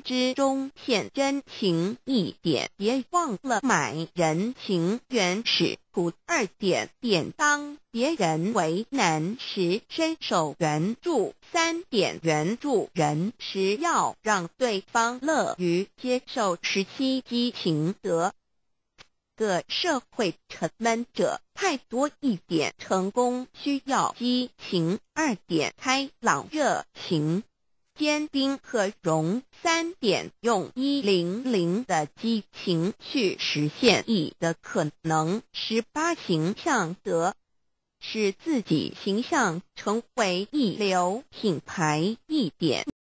之中显真情一点，别忘了买人情；原始土二点点，当别人为难时伸手援助；三点援助人时，要让对方乐于接受；十七激情得，个社会沉闷者太多一点，成功需要激情；二点开朗热情。坚冰和融三点用一零零的激情去实现一的可能，十八形象得使自己形象成为一流品牌一点。